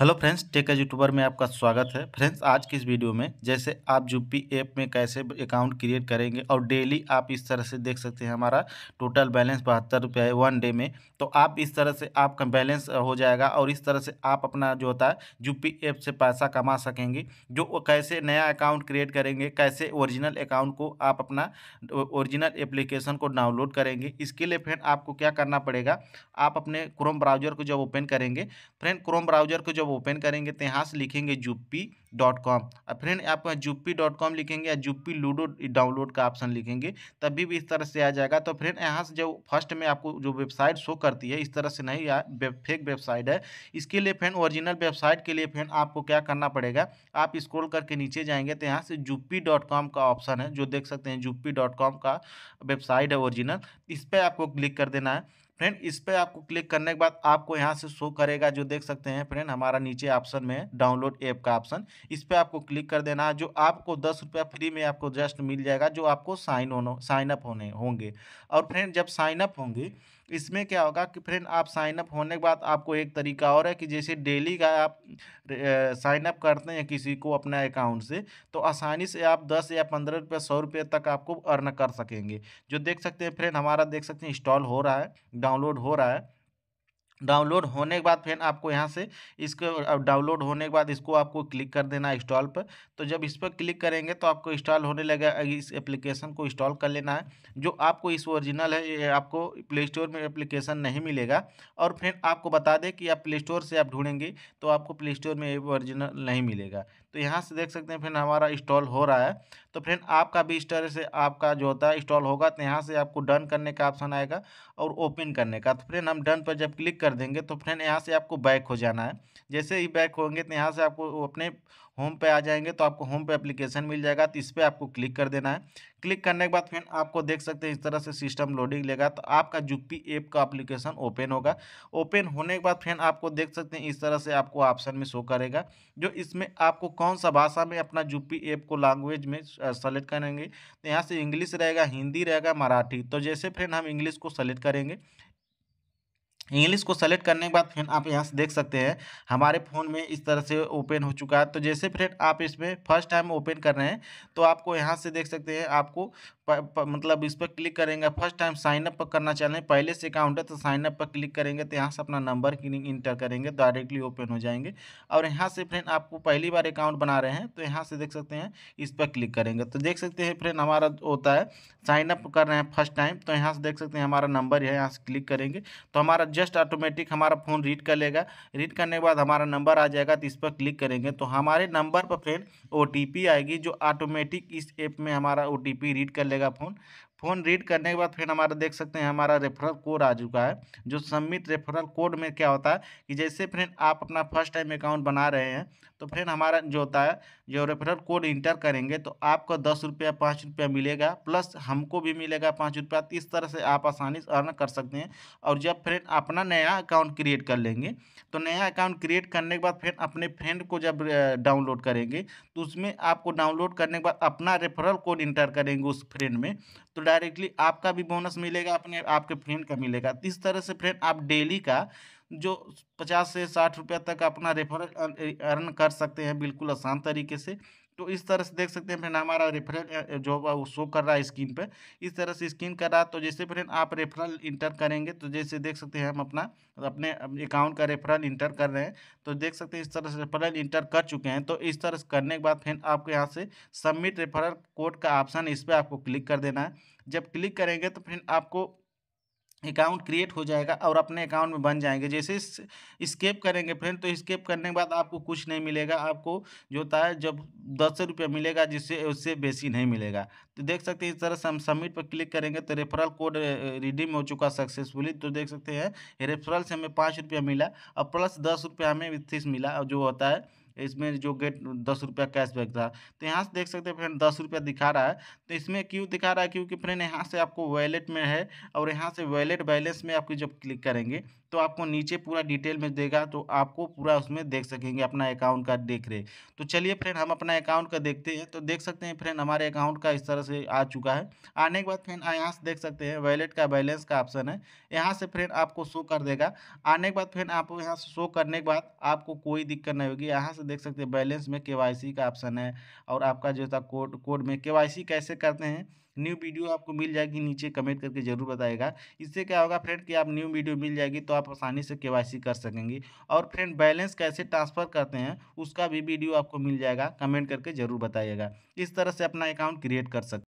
hello friends Tech Age YouTuber में आपका स्वागत है फ्रेंड्स आज की इस वीडियो में जैसे आप यू पी ऐप में कैसे अकाउंट क्रिएट करेंगे और डेली आप इस तरह से देख सकते हैं हमारा टोटल बैलेंस बहत्तर रुपये है वन डे में तो आप इस तरह से आपका बैलेंस हो जाएगा और इस तरह से आप अपना जो होता है यू पी ऐप से पैसा कमा सकेंगे जो कैसे नया अकाउंट क्रिएट करेंगे कैसे ओरिजिनल अकाउंट को आप अपना ओरिजिनल एप्लीकेशन को डाउनलोड करेंगे इसके लिए फ्रेंड आपको क्या करना पड़ेगा आप अपने क्रोम ब्राउजर को जब ओपन करेंगे फ्रेंड क्रोम ब्राउजर को जब जब ओपन करेंगे तो यहाँ से लिखेंगे जुप्पी डॉट कॉम और फ्रेंड आप जुप्पी डॉट कॉम लिखेंगे या जुप्पी लूडो डाउनलोड का ऑप्शन लिखेंगे तभी भी इस तरह से आ जाएगा तो फ्रेंड यहाँ से जो फर्स्ट में आपको जो वेबसाइट शो करती है इस तरह से नहीं या फेक वेबसाइट है इसके लिए फ्रेंड ओरिजिनल वेबसाइट के लिए फ्रेंड आपको क्या करना पड़ेगा आप स्क्रोल करके नीचे जाएंगे तो यहाँ से जुप्पी डॉट कॉम का ऑप्शन है जो देख सकते हैं जुप्पी डॉट कॉम का वेबसाइट है ओरिजिनल इस पर आपको क्लिक कर देना है फ्रेंड इस पर आपको क्लिक करने के बाद आपको यहाँ से शो करेगा जो देख सकते हैं फ्रेंड हमारा नीचे ऑप्शन में डाउनलोड ऐप का ऑप्शन इस पर आपको क्लिक कर देना है जो आपको दस रुपया फ्री में आपको जस्ट मिल जाएगा जो आपको साइन होना साइनअप होने होंगे और फ्रेंड जब साइनअप होंगे इसमें क्या होगा कि फ्रेंड आप साइन अप होने के बाद आपको एक तरीका और है कि जैसे डेली का आप साइन अप करते हैं किसी को अपना अकाउंट से तो आसानी से आप दस या पंद्रह रुपये सौ रुपये तक आपको अर्न कर सकेंगे जो देख सकते हैं फ्रेंड हमारा देख सकते हैं इंस्टॉल हो रहा है डाउनलोड हो रहा है डाउनलोड होने के बाद फिर आपको यहाँ से इसको डाउनलोड होने के बाद इसको आपको क्लिक कर देना इंस्टॉल पर तो जब इस पर क्लिक करेंगे तो आपको इंस्टॉल होने लगा इस एप्लीकेशन को इंस्टॉल कर लेना है जो आपको इस ओरिजिनल है ये आपको प्ले स्टोर में एप्लीकेशन नहीं मिलेगा और फिर आपको बता दें कि आप प्ले स्टोर से आप ढूंढेंगे तो आपको प्ले स्टोर में ओरिजिनल नहीं मिलेगा तो यहाँ से देख सकते हैं फ्रेंड हमारा इंस्टॉल हो रहा है तो फ्रेंड आपका भी इस तरह से आपका जो होता है इंस्टॉल होगा तो यहाँ से आपको डन करने का ऑप्शन आएगा और ओपन करने का तो फ्रेंड हम डन पर जब क्लिक कर देंगे तो फ्रेंड यहाँ से आपको बैक हो जाना है जैसे ही बैक होंगे तो यहाँ से आपको अपने होम पे आ जाएंगे तो आपको होम पे एप्लीकेशन मिल जाएगा तो इस पर आपको क्लिक कर देना है क्लिक करने के बाद फिर आपको देख सकते हैं इस तरह से सिस्टम लोडिंग लेगा तो आपका जुपी ऐप का एप्लीकेशन ओपन होगा ओपन होने के बाद फिर आपको देख सकते हैं इस तरह से आपको ऑप्शन में शो करेगा जो इसमें आपको कौन सा भाषा में अपना जुपी ऐप को लैंग्वेज में सेलेक्ट करेंगे तो यहाँ से इंग्लिश रहेगा हिंदी रहेगा मराठी तो जैसे फ्रेंड हम इंग्लिश को सेलेक्ट करेंगे इंग्लिश को सेलेक्ट करने के बाद फिर आप यहाँ से देख सकते हैं हमारे फ़ोन में इस तरह से ओपन हो चुका है तो जैसे फ्रेंड आप इसमें फर्स्ट टाइम ओपन कर रहे हैं तो आपको यहाँ से देख सकते हैं आपको प, प, मतलब इस पर क्लिक करेंगे फर्स्ट टाइम साइनअप पर करना चाह रहे हैं पहले से अकाउंट है तो साइनअप पर क्लिक करेंगे तो यहाँ से अपना नंबर इंटर करेंगे डायरेक्टली ओपन हो जाएंगे और यहाँ से फ्रेंड आपको पहली बार अकाउंट बना रहे हैं तो यहाँ से देख सकते हैं इस पर क्लिक करेंगे तो देख सकते हैं फ्रेंड हमारा होता है साइनअप कर रहे हैं फर्स्ट टाइम तो यहाँ से देख सकते हैं हमारा नंबर है यहाँ से क्लिक करेंगे तो हमारा जस्ट ऑटोमेटिक हमारा फ़ोन रीड कर लेगा रीड करने के बाद हमारा नंबर आ जाएगा तो इस पर क्लिक करेंगे तो हमारे नंबर पर फ्रेंड ओ आएगी जो ऑटोमेटिक इस ऐप में हमारा ओ रीड कर लेगा फ़ोन फ़ोन रीड करने के बाद फिर हमारा देख सकते हैं हमारा रेफरल कोड आ चुका है जो सबमिट रेफरल कोड में क्या होता है कि जैसे फ्रेंड आप अपना फर्स्ट टाइम अकाउंट बना रहे हैं तो फिर हमारा जो होता है जो रेफरल कोड इंटर करेंगे तो आपको दस रुपया पाँच रुपया मिलेगा प्लस हमको भी मिलेगा पाँच रुपया तो इस तरह से आप आसानी से अर्न कर सकते हैं और जब फ्रेंड अपना नया अकाउंट क्रिएट कर लेंगे तो नया अकाउंट क्रिएट करने के बाद फिर अपने फ्रेंड को जब डाउनलोड करेंगे तो उसमें आपको डाउनलोड करने के बाद अपना रेफरल कोड इंटर करेंगे उस फ्रेंड में तो डायरेक्टली आपका भी बोनस मिलेगा अपने आपके फ्रेंड का मिलेगा इस तरह से फ्रेंड आप डेली का जो पचास से साठ रुपया तक अपना रेफर अर्न कर सकते हैं बिल्कुल आसान तरीके से तो इस तरह से देख सकते हैं फ्रेंड हमारा रेफरल जो वो शो कर रहा है स्क्रीन पे इस तरह से स्क्रीन कर रहा है तो जैसे फ्रेंड आप रेफरल इंटर करेंगे तो जैसे देख सकते हैं हम अपना अपने अकाउंट का रेफरल इंटर कर रहे हैं तो देख सकते हैं इस तरह से रेफरल इंटर कर चुके हैं तो इस तरह से करने के बाद फिर आपको यहाँ से सबमिट रेफरल कोड का ऑप्शन इस पर आपको क्लिक कर देना है जब क्लिक करेंगे तो फिर आपको अकाउंट क्रिएट हो जाएगा और अपने अकाउंट में बन जाएंगे जैसे स्केप करेंगे फ्रेंड तो स्केप करने के बाद आपको कुछ नहीं मिलेगा आपको जो होता है जब दस सौ रुपया मिलेगा जिससे उससे बेसी नहीं मिलेगा तो देख सकते हैं इस तरह से हम सबमिट पर क्लिक करेंगे तो रेफरल कोड रिडीम हो चुका सक्सेसफुली तो देख सकते हैं रेफरल से हमें पाँच रुपया मिला और प्लस दस रुपया हमें इक्कीस मिला और जो होता है इसमें जो गेट दस रुपया कैशबैक था तो यहाँ से देख सकते हैं फ्रेंड दस रुपया दिखा रहा है तो इसमें क्यों दिखा रहा है क्योंकि फ्रेंड यहाँ से आपको वैलेट में है और यहाँ से वैलेट बैलेंस में आपकी जब क्लिक करेंगे तो आपको नीचे पूरा डिटेल में देगा तो आपको पूरा उसमें देख सकेंगे अपना अकाउंट का देख रहे तो चलिए फ्रेंड हम अपना अकाउंट का देखते हैं तो देख सकते हैं फ्रेंड हमारे अकाउंट का इस तरह से आ चुका है आने के बाद फ्रेंड यहाँ से देख सकते हैं वैलेट का बैलेंस का ऑप्शन है यहाँ से फ्रेंड आपको शो कर देगा आने के बाद फ्रेंड आपको यहाँ से शो करने के बाद आपको कोई दिक्कत नहीं होगी यहाँ से तो देख सकते हैं बैलेंस में केवाईसी का ऑप्शन है और आपका जो था कोड कोड में केवाईसी कैसे करते हैं न्यू वीडियो आपको मिल जाएगी नीचे कमेंट करके जरूर बताएगा इससे क्या होगा फ्रेंड कि आप न्यू वीडियो मिल जाएगी तो आप आसानी से केवाईसी कर सकेंगे और फ्रेंड बैलेंस कैसे ट्रांसफ़र करते हैं उसका भी वीडियो आपको मिल जाएगा कमेंट करके जरूर बताइएगा इस तरह से अपना अकाउंट क्रिएट कर सकते